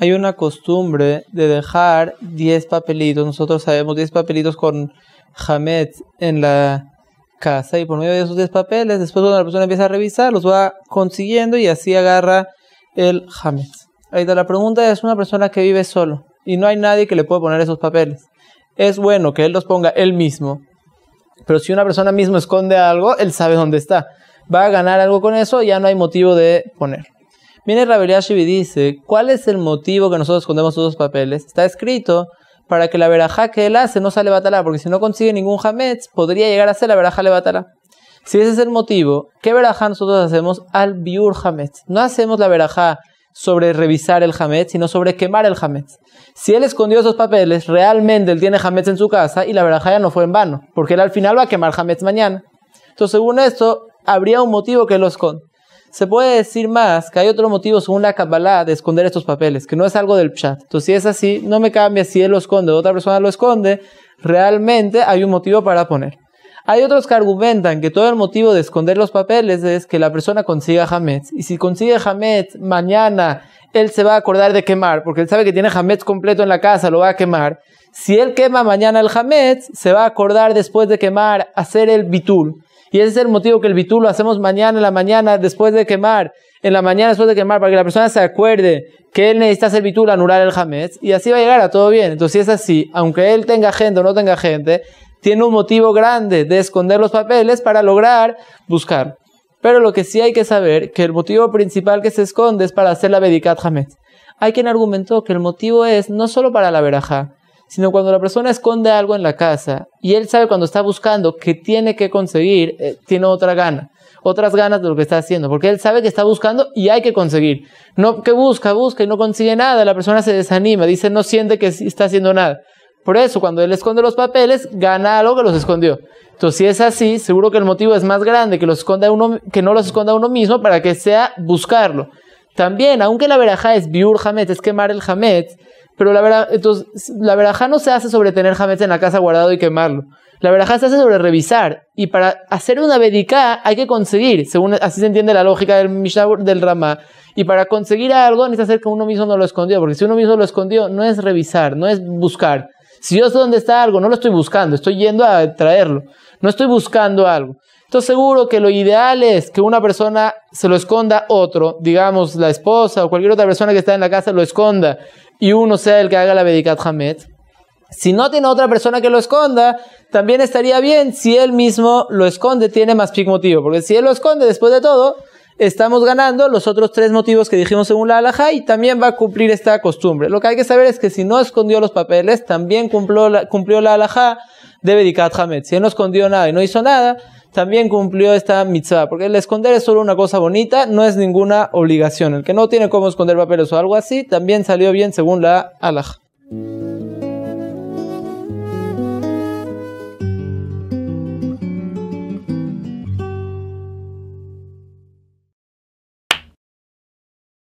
Hay una costumbre de dejar 10 papelitos, nosotros sabemos 10 papelitos con Jamet en la casa y por medio de esos 10 papeles, después cuando la persona empieza a revisar, los va consiguiendo y así agarra el Hamed. Ahí la pregunta es una persona que vive solo y no hay nadie que le pueda poner esos papeles. Es bueno que él los ponga él mismo, pero si una persona mismo esconde algo, él sabe dónde está. Va a ganar algo con eso, ya no hay motivo de ponerlo. Viene Rabelia y dice, ¿cuál es el motivo que nosotros escondemos esos papeles? Está escrito para que la verajá que él hace no sale batalá, porque si no consigue ningún hametz, podría llegar a ser la verajá le batalá. Si ese es el motivo, ¿qué verajá nosotros hacemos al biur hametz? No hacemos la verajá sobre revisar el hametz, sino sobre quemar el hametz. Si él escondió esos papeles, realmente él tiene hametz en su casa y la verajá ya no fue en vano, porque él al final va a quemar hametz mañana. Entonces, según esto, habría un motivo que lo esconde. Se puede decir más que hay otro motivo según la Kabbalah de esconder estos papeles, que no es algo del chat Entonces, si es así, no me cambia si él lo esconde o otra persona lo esconde, realmente hay un motivo para poner. Hay otros que argumentan que todo el motivo de esconder los papeles es que la persona consiga Hametz. Y si consigue Hametz, mañana él se va a acordar de quemar, porque él sabe que tiene Hametz completo en la casa, lo va a quemar. Si él quema mañana el Hametz, se va a acordar después de quemar hacer el bitul. Y ese es el motivo que el bitú lo hacemos mañana en la mañana, después de quemar, en la mañana después de quemar, para que la persona se acuerde que él necesita hacer bitú, anular el jamez, y así va a llegar a todo bien. Entonces, si es así, aunque él tenga gente o no tenga gente, tiene un motivo grande de esconder los papeles para lograr buscar. Pero lo que sí hay que saber, que el motivo principal que se esconde es para hacer la Bedikat jamés. Hay quien argumentó que el motivo es no solo para la verajá, sino cuando la persona esconde algo en la casa y él sabe cuando está buscando que tiene que conseguir, eh, tiene otra gana, otras ganas de lo que está haciendo, porque él sabe que está buscando y hay que conseguir. No que busca, busca y no consigue nada, la persona se desanima, dice no siente que está haciendo nada. Por eso, cuando él esconde los papeles, gana algo que los escondió. Entonces, si es así, seguro que el motivo es más grande que, los esconda uno, que no los esconda uno mismo para que sea buscarlo. También, aunque la verajá es biur hametz es quemar el jamet pero la verdad, entonces, la verajá no se hace sobre tener en la casa guardado y quemarlo. La verajá se hace sobre revisar. Y para hacer una bedicá hay que conseguir, según así se entiende la lógica del Mishnah del rama. Y para conseguir algo necesita hacer que uno mismo no lo escondió. Porque si uno mismo lo escondió, no es revisar, no es buscar. Si yo sé dónde está algo, no lo estoy buscando, estoy yendo a traerlo. No estoy buscando algo seguro que lo ideal es que una persona se lo esconda a otro, digamos la esposa o cualquier otra persona que está en la casa lo esconda y uno sea el que haga la Bedikat Hamed Si no tiene otra persona que lo esconda, también estaría bien si él mismo lo esconde, tiene más pic motivo, porque si él lo esconde después de todo, estamos ganando los otros tres motivos que dijimos según la alhaja y también va a cumplir esta costumbre. Lo que hay que saber es que si no escondió los papeles, también cumplió la, cumplió la alhaja de Bedikat Hamed Si él no escondió nada y no hizo nada, también cumplió esta mitzvah, porque el esconder es solo una cosa bonita, no es ninguna obligación. El que no tiene cómo esconder papeles o algo así, también salió bien según la halajá.